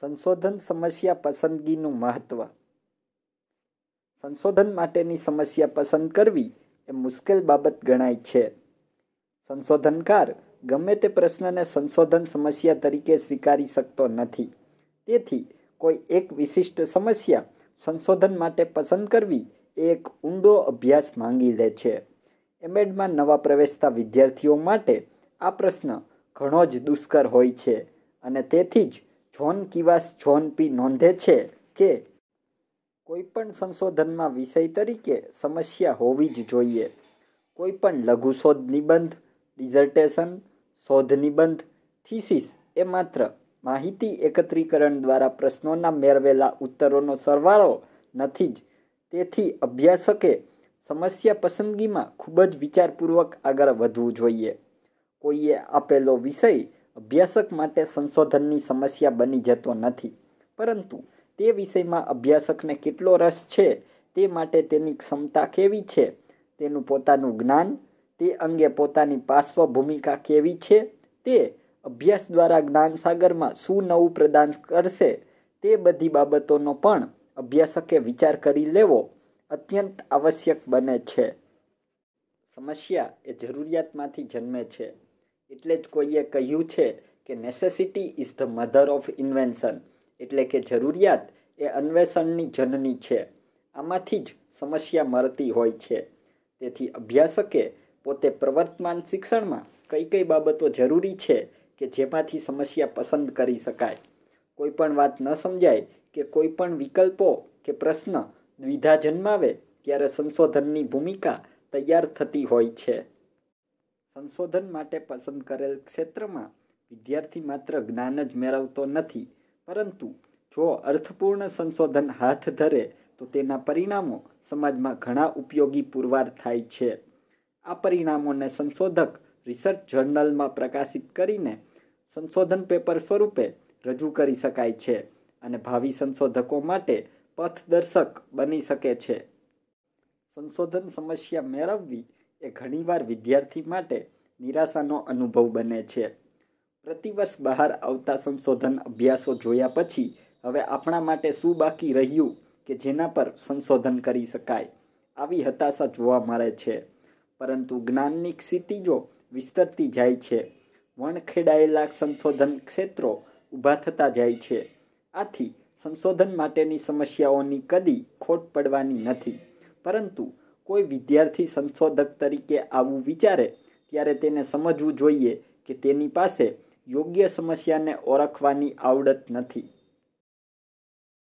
સંશોધન સમસ્યા પસંદગીનું મહત્વ સંશોધન માટેની સમસ્યા પસંદ કરવી એ મુશ્કેલ બાબત ગણાય છે સંશોધનકાર ગમે તે પ્રશ્નને સંશોધન સમસ્યા તરીકે સ્વીકારી શકતો નથી તેથી કોઈ એક વિશિષ્ટ સમસ્યા સંશોધન માટે પસંદ કરવી એ એક ઊંડો અભ્યાસ માંગી લે છે એમએડમાં નવા પ્રવેશતા વિદ્યાર્થીઓ માટે આ પ્રશ્ન ઘણો જ દુષ્કર હોય છે અને તેથી જ જોન કિવાસ જોન પી નોંધે છે કે કોઈપણ સંશોધનમાં વિષય તરીકે સમસ્યા હોવી જ જોઈએ કોઈ પણ લઘુ શોધ નિબંધ ડિઝર્ટેશન શોધ નિબંધ થીસીસ એ માત્ર માહિતી એકત્રીકરણ દ્વારા પ્રશ્નોના મેળવેલા ઉત્તરોનો સરવાળો નથી જ તેથી અભ્યાસકે સમસ્યા પસંદગીમાં ખૂબ જ વિચારપૂર્વક આગળ વધવું જોઈએ કોઈએ આપેલો વિષય અભ્યાસક માટે સંશોધનની સમસ્યા બની જતો નથી પરંતુ તે વિષયમાં અભ્યાસકને કેટલો રસ છે તે માટે તેની ક્ષમતા કેવી છે તેનું પોતાનું જ્ઞાન તે અંગે પોતાની પાર્શ્વ ભૂમિકા કેવી છે તે અભ્યાસ દ્વારા જ્ઞાન સાગરમાં શું નવું પ્રદાન કરશે તે બધી બાબતોનો પણ અભ્યાસકે વિચાર કરી લેવો અત્યંત આવશ્યક બને છે સમસ્યા એ જરૂરિયાતમાંથી જન્મે છે એટલે જ કોઈએ કહ્યું છે કે necessity is the mother of invention એટલે કે જરૂરિયાત એ અન્વેષણની જનની છે આમાંથી જ સમસ્યા મળતી હોય છે તેથી અભ્યાસકે પોતે પ્રવર્તમાન શિક્ષણમાં કઈ કઈ બાબતો જરૂરી છે કે જેમાંથી સમસ્યા પસંદ કરી શકાય કોઈ પણ વાત ન સમજાય કે કોઈ પણ વિકલ્પો કે પ્રશ્ન દ્વિધા જન્માવે ત્યારે સંશોધનની ભૂમિકા તૈયાર થતી હોય છે સંશોધન માટે પસંદ કરેલ ક્ષેત્રમાં વિદ્યાર્થી માત્ર જ્ઞાન જ મેળવતો નથી પરંતુ જો અર્થપૂર્ણ સંશોધન હાથ ધરે તો તેના પરિણામો સમાજમાં ઘણા ઉપયોગી પુરવાર થાય છે આ પરિણામોને સંશોધક રિસર્ચ જર્નલમાં પ્રકાશિત કરીને સંશોધન પેપર સ્વરૂપે રજૂ કરી શકાય છે અને ભાવિ સંશોધકો માટે પથદર્શક બની શકે છે સંશોધન સમસ્યા મેળવવી એ ઘણીવાર વિદ્યાર્થી માટે નિરાશાનો અનુભવ બને છે પ્રતિવર્ષ બહાર આવતા સંશોધન અભ્યાસો જોયા પછી હવે આપણા માટે શું બાકી રહ્યું કે જેના પર સંશોધન કરી શકાય આવી હતાશા જોવા મળે છે પરંતુ જ્ઞાનની ક્ષિતિજો વિસ્તરતી જાય છે વણખેડાયેલા સંશોધન ક્ષેત્રો ઊભા થતા જાય છે આથી સંશોધન માટેની સમસ્યાઓની કદી ખોટ પડવાની નથી પરંતુ કોઈ વિદ્યાર્થી સંશોધક તરીકે આવું વિચારે ત્યારે તેને સમજવું જોઈએ કે તેની પાસે યોગ્ય સમસ્યાને ઓળખવાની આવડત નથી